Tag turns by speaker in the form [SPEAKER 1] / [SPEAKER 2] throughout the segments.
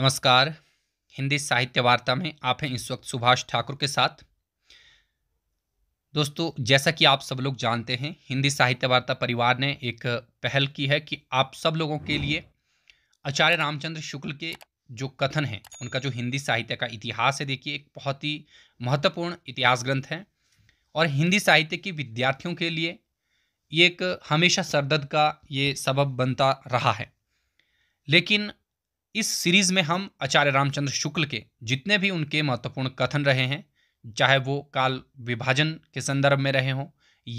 [SPEAKER 1] नमस्कार हिंदी साहित्य वार्ता में आप हैं इस वक्त सुभाष ठाकुर के साथ दोस्तों जैसा कि आप सब लोग जानते हैं हिंदी साहित्य वार्ता परिवार ने एक पहल की है कि आप सब लोगों के लिए आचार्य रामचंद्र शुक्ल के जो कथन हैं उनका जो हिंदी साहित्य का इतिहास है देखिए एक बहुत ही महत्वपूर्ण इतिहास ग्रंथ है और हिंदी साहित्य के विद्यार्थियों के लिए ये एक हमेशा सरदर्द का ये सबब बनता रहा है लेकिन इस सीरीज में हम आचार्य रामचंद्र शुक्ल के जितने भी उनके महत्वपूर्ण कथन रहे हैं चाहे वो काल विभाजन के संदर्भ में रहे हों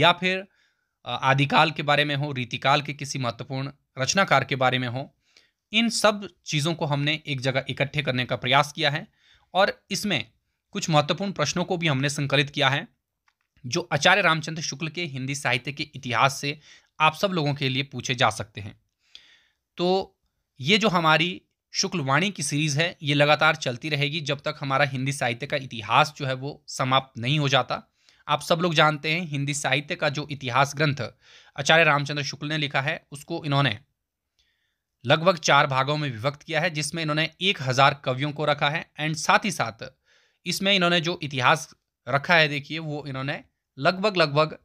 [SPEAKER 1] या फिर आदिकाल के बारे में हो रीतिकाल के किसी महत्वपूर्ण रचनाकार के बारे में हो इन सब चीज़ों को हमने एक जगह इकट्ठे करने का प्रयास किया है और इसमें कुछ महत्वपूर्ण प्रश्नों को भी हमने संकलित किया है जो आचार्य रामचंद्र शुक्ल के हिंदी साहित्य के इतिहास से आप सब लोगों के लिए पूछे जा सकते हैं तो ये जो हमारी शुक्लवाणी की सीरीज़ है ये लगातार चलती रहेगी जब तक हमारा हिंदी साहित्य का इतिहास जो है वो समाप्त नहीं हो जाता आप सब लोग जानते हैं हिंदी साहित्य का जो इतिहास ग्रंथ आचार्य रामचंद्र शुक्ल ने लिखा है उसको इन्होंने लगभग चार भागों में विभक्त किया है जिसमें इन्होंने एक हज़ार कवियों को रखा है एंड साथ ही साथ इसमें इन्होंने जो इतिहास रखा है देखिए वो इन्होंने लगभग लगभग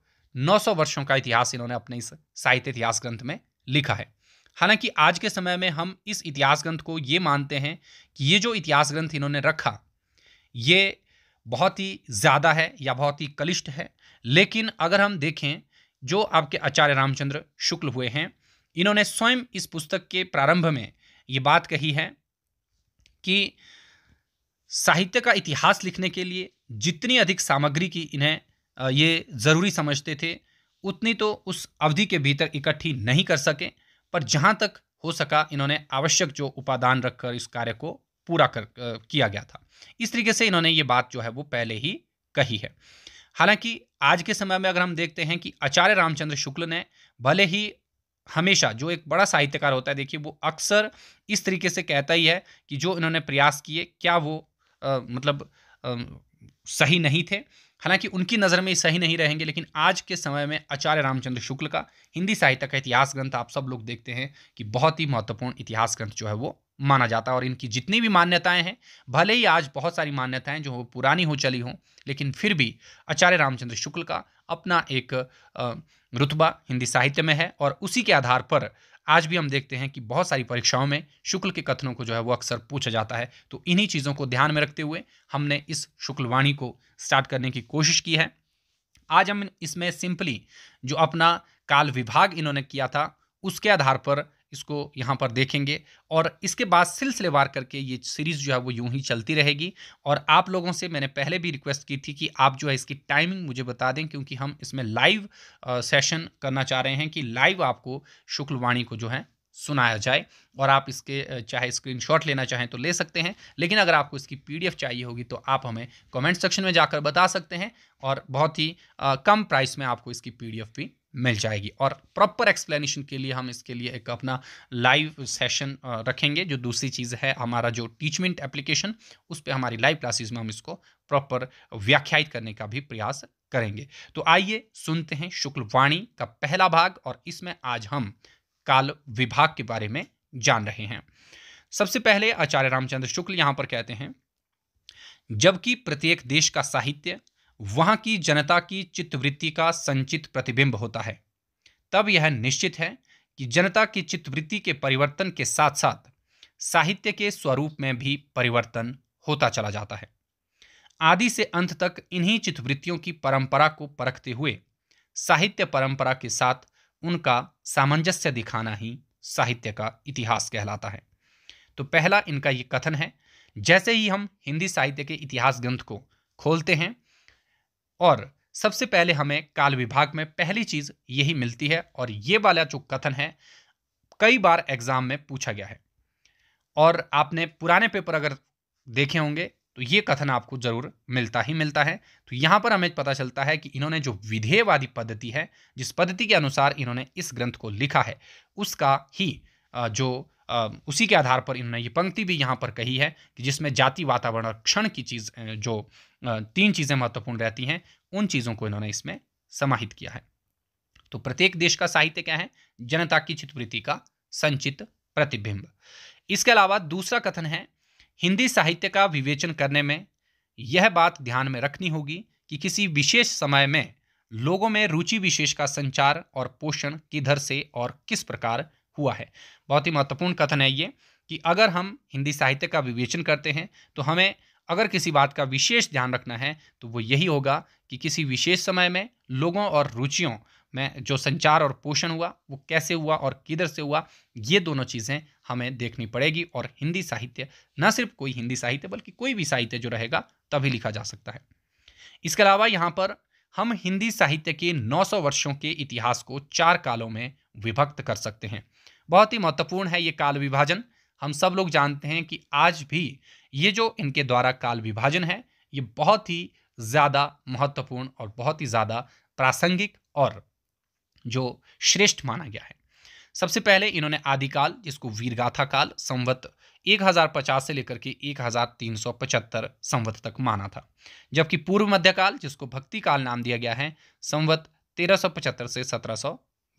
[SPEAKER 1] 900 वर्षों का इतिहास इन्होंने अपने इस साहित्य इतिहास ग्रंथ में लिखा है हालांकि आज के समय में हम इस इतिहास ग्रंथ को ये मानते हैं कि ये जो इतिहास ग्रंथ इन्होंने रखा ये बहुत ही ज़्यादा है या बहुत ही कलिष्ट है लेकिन अगर हम देखें जो आपके आचार्य रामचंद्र शुक्ल हुए हैं इन्होंने स्वयं इस पुस्तक के प्रारंभ में ये बात कही है कि साहित्य का इतिहास लिखने के लिए जितनी अधिक सामग्री की इन्हें ये ज़रूरी समझते थे उतनी तो उस अवधि के भीतर इकट्ठी नहीं कर सके पर जहाँ तक हो सका इन्होंने आवश्यक जो उपादान रखकर इस कार्य को पूरा कर किया गया था इस तरीके से इन्होंने ये बात जो है वो पहले ही कही है हालांकि आज के समय में अगर हम देखते हैं कि आचार्य रामचंद्र शुक्ल ने भले ही हमेशा जो एक बड़ा साहित्यकार होता है देखिए वो अक्सर इस तरीके से कहता ही है कि जो इन्होंने प्रयास किए क्या वो आ, मतलब आ, सही नहीं थे हालांकि उनकी नज़र में सही नहीं रहेंगे लेकिन आज के समय में आचार्य रामचंद्र शुक्ल का हिंदी साहित्य का इतिहास ग्रंथ आप सब लोग देखते हैं कि बहुत ही महत्वपूर्ण इतिहास ग्रंथ जो है वो माना जाता है और इनकी जितनी भी मान्यताएं हैं भले ही आज बहुत सारी मान्यताएं जो पुरानी हो चली हों लेकिन फिर भी आचार्य रामचंद्र शुक्ल का अपना एक रुतबा हिंदी साहित्य में है और उसी के आधार पर आज भी हम देखते हैं कि बहुत सारी परीक्षाओं में शुक्ल के कथनों को जो है वो अक्सर पूछा जाता है तो इन्हीं चीज़ों को ध्यान में रखते हुए हमने इस शुक्लवाणी को स्टार्ट करने की कोशिश की है आज हम इसमें सिंपली जो अपना काल विभाग इन्होंने किया था उसके आधार पर इसको यहाँ पर देखेंगे और इसके बाद सिलसिलेवार करके ये सीरीज़ जो है वो यूं ही चलती रहेगी और आप लोगों से मैंने पहले भी रिक्वेस्ट की थी कि आप जो है इसकी टाइमिंग मुझे बता दें क्योंकि हम इसमें लाइव सेशन करना चाह रहे हैं कि लाइव आपको शुक्लवाणी को जो है सुनाया जाए और आप इसके चाहे स्क्रीनशॉट लेना चाहें तो ले सकते हैं लेकिन अगर आपको इसकी पीडीएफ चाहिए होगी तो आप हमें कमेंट सेक्शन में जाकर बता सकते हैं और बहुत ही कम प्राइस में आपको इसकी पीडीएफ भी मिल जाएगी और प्रॉपर एक्सप्लेनेशन के लिए हम इसके लिए एक अपना लाइव सेशन रखेंगे जो दूसरी चीज़ है हमारा जो टीचमेंट एप्लीकेशन उस पर हमारी लाइव क्लासेज में हम इसको प्रॉपर व्याख्यायित करने का भी प्रयास करेंगे तो आइए सुनते हैं शुक्ल वाणी का पहला भाग और इसमें आज हम काल विभाग के बारे में जान रहे हैं सबसे पहले आचार्य रामचंद्र शुक्ल यहां पर कहते हैं जबकि प्रत्येक देश का साहित्य वहाँ की जनता की चित्तवृत्ति का संचित प्रतिबिंब होता है तब यह निश्चित है कि जनता की चित्तवृत्ति के परिवर्तन के साथ साथ साहित्य के स्वरूप में भी परिवर्तन होता चला जाता है आदि से अंत तक इन्हीं चित्तवृत्तियों की परंपरा को परखते हुए साहित्य परंपरा के साथ उनका सामंजस्य दिखाना ही साहित्य का इतिहास कहलाता है तो पहला इनका ये कथन है जैसे ही हम हिंदी साहित्य के इतिहास ग्रंथ को खोलते हैं और सबसे पहले हमें काल विभाग में पहली चीज यही मिलती है और ये वाला जो कथन है कई बार एग्जाम में पूछा गया है और आपने पुराने पेपर अगर देखे होंगे तो ये कथन आपको जरूर मिलता ही मिलता है तो यहाँ पर हमें पता चलता है कि इन्होंने जो विधेयवादी पद्धति है जिस पद्धति के अनुसार इन्होंने इस ग्रंथ को लिखा है उसका ही जो उसी के आधार पर इन्होंने ये पंक्ति भी यहाँ पर कही है कि जिसमें जाति वातावरण और क्षण की चीज़ जो तीन चीज़ें महत्वपूर्ण रहती हैं उन चीज़ों को इन्होंने इसमें समाहित किया है तो प्रत्येक देश का साहित्य क्या है जनता की चितवृत्ति का संचित प्रतिबिंब इसके अलावा दूसरा कथन है हिंदी साहित्य का विवेचन करने में यह बात ध्यान में रखनी होगी कि किसी विशेष समय में लोगों में रुचि विशेष का संचार और पोषण किधर से और किस प्रकार हुआ है बहुत ही महत्वपूर्ण कथन है ये कि अगर हम हिंदी साहित्य का विवेचन करते हैं तो हमें अगर किसी बात का विशेष ध्यान रखना है तो वो यही होगा कि किसी विशेष समय में लोगों और रुचियों में जो संचार और पोषण हुआ वो कैसे हुआ और किधर से हुआ ये दोनों चीज़ें हमें देखनी पड़ेगी और हिंदी साहित्य न सिर्फ कोई हिंदी साहित्य बल्कि कोई भी साहित्य जो रहेगा तभी लिखा जा सकता है इसके अलावा यहाँ पर हम हिंदी साहित्य के 900 वर्षों के इतिहास को चार कालों में विभक्त कर सकते हैं बहुत ही महत्वपूर्ण है ये काल विभाजन हम सब लोग जानते हैं कि आज भी ये जो इनके द्वारा काल विभाजन है ये बहुत ही ज़्यादा महत्वपूर्ण और बहुत ही ज़्यादा प्रासंगिक और जो श्रेष्ठ माना गया है सबसे पहले इन्होंने आदिकाल जिसको वीरगाथा काल संवत 1050 से लेकर के 1375 संवत तक माना था जबकि पूर्व मध्यकाल जिसको भक्ति काल नाम दिया गया है संवत 1375 से सत्रह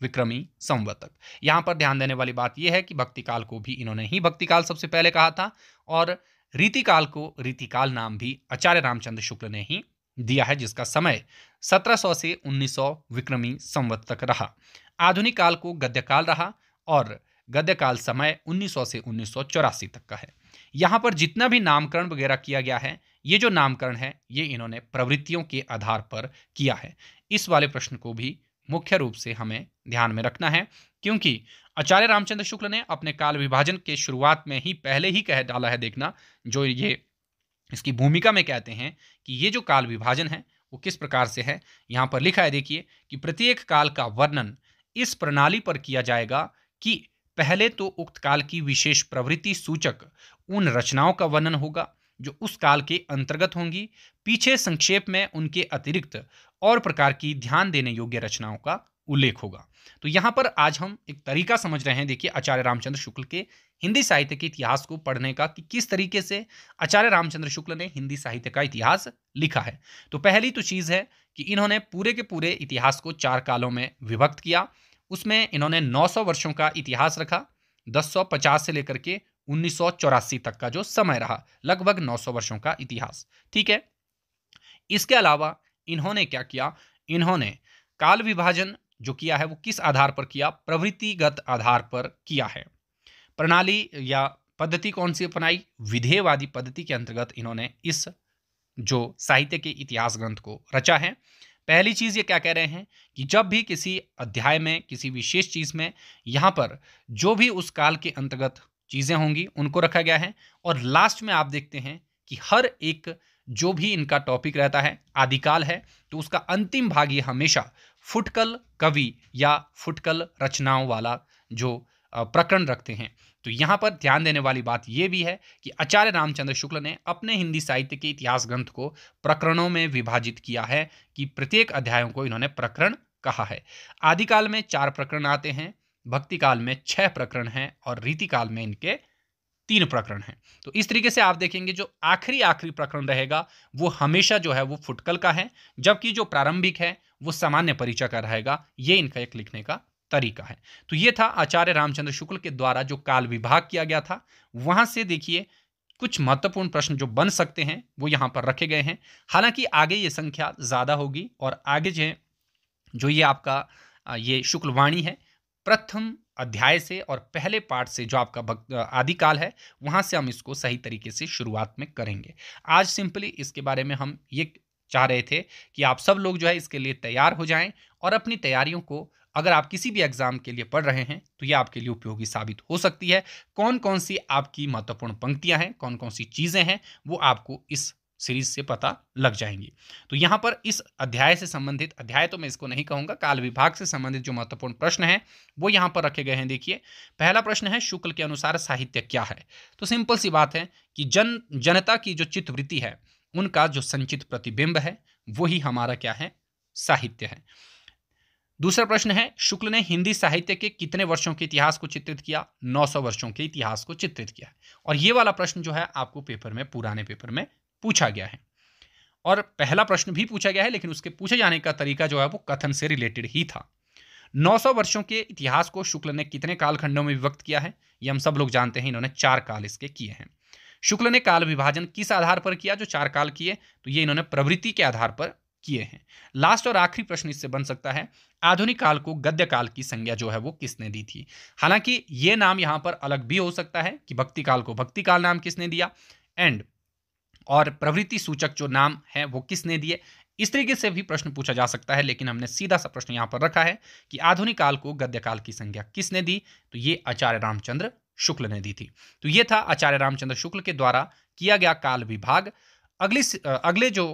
[SPEAKER 1] विक्रमी संवतक यहाँ पर ध्यान देने वाली बात यह है कि भक्तिकाल को भी इन्होंने ही भक्तिकाल सबसे पहले कहा था और रीतिकाल को रीतिकाल नाम भी आचार्य रामचंद्र शुक्ल ने ही दिया है जिसका समय 1700 से 1900 विक्रमी संवत तक रहा आधुनिक काल को गद्यकाल रहा और गद्यकाल समय 1900 से उन्नीस तक का है यहाँ पर जितना भी नामकरण वगैरह किया गया है ये जो नामकरण है ये इन्होंने प्रवृत्तियों के आधार पर किया है इस वाले प्रश्न को भी मुख्य रूप से हमें ध्यान में रखना है क्योंकि आचार्य रामचंद्र शुक्ल ने अपने काल विभाजन के शुरुआत में ही पहले ही कह डाला है देखना जो ये इसकी भूमिका में कहते हैं कि ये जो काल विभाजन है वो किस प्रकार से है यहाँ पर लिखा है देखिए कि प्रत्येक काल का वर्णन इस प्रणाली पर किया जाएगा कि पहले तो उक्त काल की विशेष प्रवृत्ति सूचक उन रचनाओं का वर्णन होगा जो उस काल के अंतर्गत होंगी पीछे संक्षेप में उनके अतिरिक्त और प्रकार की ध्यान देने योग्य रचनाओं का उल्लेख होगा तो यहाँ पर आज हम एक तरीका समझ रहे हैं देखिए आचार्य रामचंद्र शुक्ल के हिंदी साहित्य के इतिहास को पढ़ने का कि किस तरीके से आचार्य रामचंद्र शुक्ल ने हिंदी साहित्य का इतिहास लिखा है तो पहली तो चीज़ है कि इन्होंने पूरे के पूरे इतिहास को चार कालों में विभक्त किया उसमें इन्होंने 900 वर्षों का इतिहास रखा 1050 से लेकर के उन्नीस तक का जो समय रहा लगभग 900 वर्षों का इतिहास ठीक है इसके अलावा इन्होंने क्या किया इन्होंने काल विभाजन जो किया है वो किस आधार पर किया प्रवृत्तिगत आधार पर किया है प्रणाली या पद्धति कौन सी अपनाई विधेयवादी पद्धति के अंतर्गत इन्होंने इस जो साहित्य के इतिहास ग्रंथ को रचा है पहली चीज़ ये क्या कह रहे हैं कि जब भी किसी अध्याय में किसी विशेष चीज़ में यहां पर जो भी उस काल के अंतर्गत चीज़ें होंगी उनको रखा गया है और लास्ट में आप देखते हैं कि हर एक जो भी इनका टॉपिक रहता है आदिकाल है तो उसका अंतिम भाग ये हमेशा फुटकल कवि या फुटकल रचनाओं वाला जो प्रकरण रखते हैं तो यहाँ पर ध्यान देने वाली बात यह भी है कि आचार्य रामचंद्र शुक्ल ने अपने हिंदी साहित्य के इतिहास ग्रंथ को प्रकरणों में विभाजित किया है कि प्रत्येक अध्यायों को इन्होंने प्रकरण कहा है आदिकाल में चार प्रकरण आते हैं भक्ति काल में छह प्रकरण हैं और रीति काल में इनके तीन प्रकरण हैं तो इस तरीके से आप देखेंगे जो आखिरी आखिरी प्रकरण रहेगा वो हमेशा जो है वो फुटकल का है जबकि जो प्रारंभिक है वो सामान्य परिचय का रहेगा ये इनका एक लिखने का तरीका है तो ये था आचार्य रामचंद्र शुक्ल के द्वारा जो काल विभाग किया गया था वहां से देखिए कुछ महत्वपूर्ण प्रश्न जो बन सकते हैं वो यहाँ पर रखे गए हैं हालांकि आगे ये संख्या ज़्यादा होगी और आगे जो जो ये आपका ये शुक्लवाणी है प्रथम अध्याय से और पहले पाठ से जो आपका आदिकाल है वहाँ से हम इसको सही तरीके से शुरुआत में करेंगे आज सिंपली इसके बारे में हम ये चाह रहे थे कि आप सब लोग जो है इसके लिए तैयार हो जाएं और अपनी तैयारियों को अगर आप किसी भी एग्जाम के लिए पढ़ रहे हैं तो ये आपके लिए उपयोगी साबित हो सकती है कौन कौन सी आपकी महत्वपूर्ण पंक्तियां हैं कौन कौन सी चीज़ें हैं वो आपको इस सीरीज से पता लग जाएंगी तो यहाँ पर इस अध्याय से संबंधित अध्याय तो मैं इसको नहीं कहूँगा काल विभाग से संबंधित जो महत्वपूर्ण प्रश्न है वो यहाँ पर रखे गए हैं देखिए पहला प्रश्न है शुक्ल के अनुसार साहित्य क्या है तो सिंपल सी बात है कि जन जनता की जो चित्तवृत्ति है उनका जो संचित प्रतिबिंब है वही हमारा क्या है साहित्य है दूसरा प्रश्न है शुक्ल ने हिंदी साहित्य के कितने वर्षों के इतिहास को चित्रित किया 900 वर्षों के इतिहास को चित्रित किया और ये वाला प्रश्न जो है आपको पेपर में पुराने पेपर में पूछा गया है और पहला प्रश्न भी पूछा गया है लेकिन उसके पूछे जाने का तरीका जो है वो कथन से रिलेटेड ही था 900 वर्षों के इतिहास को शुक्ल ने कितने कालखंडों में विभक्त किया है ये हम सब लोग जानते हैं इन्होंने चार काल इसके किए हैं शुक्ल ने काल विभाजन किस आधार पर किया जो चार काल किए तो ये इन्होंने प्रवृत्ति के आधार पर किए हैं लास्ट और आखिरी प्रश्न इससे बन सकता है आधुनिक काल को गद्य काल की संज्ञा जो है वो किसने दी थी हालांकि ये नाम यहाँ पर अलग भी हो सकता है कि भक्ति काल को भक्ति काल नाम किसने दिया एंड और प्रवृत्ति सूचक जो नाम है वो किसने दिए इस तरीके से भी प्रश्न पूछा जा सकता है लेकिन हमने सीधा सा प्रश्न यहाँ पर रखा है कि आधुनिक काल को गद्य काल की संज्ञा किसने दी तो ये आचार्य रामचंद्र शुक्ल ने दी थी तो ये था आचार्य रामचंद्र शुक्ल के द्वारा किया गया काल विभाग अगली अगले जो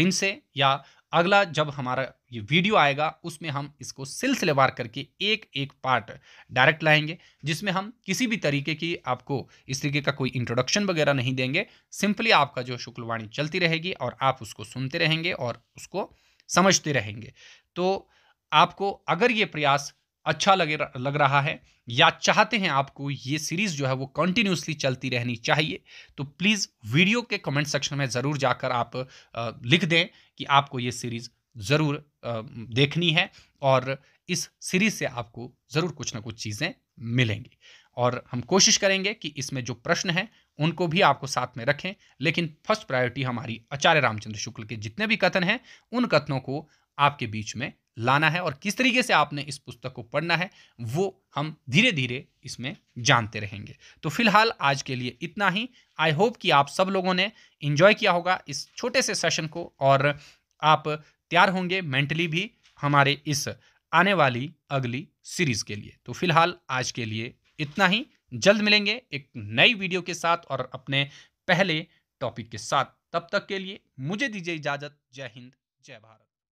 [SPEAKER 1] दिन से या अगला जब हमारा ये वीडियो आएगा उसमें हम इसको सिलसिलेवार करके एक एक पार्ट डायरेक्ट लाएंगे जिसमें हम किसी भी तरीके की आपको इस तरीके का कोई इंट्रोडक्शन वगैरह नहीं देंगे सिंपली आपका जो शुक्लवाणी चलती रहेगी और आप उसको सुनते रहेंगे और उसको समझते रहेंगे तो आपको अगर ये प्रयास अच्छा लगे लग रहा है या चाहते हैं आपको ये सीरीज़ जो है वो कंटिन्यूसली चलती रहनी चाहिए तो प्लीज़ वीडियो के कमेंट सेक्शन में ज़रूर जाकर आप लिख दें कि आपको ये सीरीज़ ज़रूर देखनी है और इस सीरीज़ से आपको ज़रूर कुछ ना कुछ चीज़ें मिलेंगी और हम कोशिश करेंगे कि इसमें जो प्रश्न हैं उनको भी आपको साथ में रखें लेकिन फर्स्ट प्रायोरिटी हमारी आचार्य रामचंद्र शुक्ल के जितने भी कथन हैं उन कथनों को आपके बीच में लाना है और किस तरीके से आपने इस पुस्तक को पढ़ना है वो हम धीरे धीरे इसमें जानते रहेंगे तो फिलहाल आज के लिए इतना ही आई होप कि आप सब लोगों ने इन्जॉय किया होगा इस छोटे से सेशन को और आप तैयार होंगे मेंटली भी हमारे इस आने वाली अगली सीरीज के लिए तो फिलहाल आज के लिए इतना ही जल्द मिलेंगे एक नई वीडियो के साथ और अपने पहले टॉपिक के साथ तब तक के लिए मुझे दीजिए इजाज़त जय हिंद जय भारत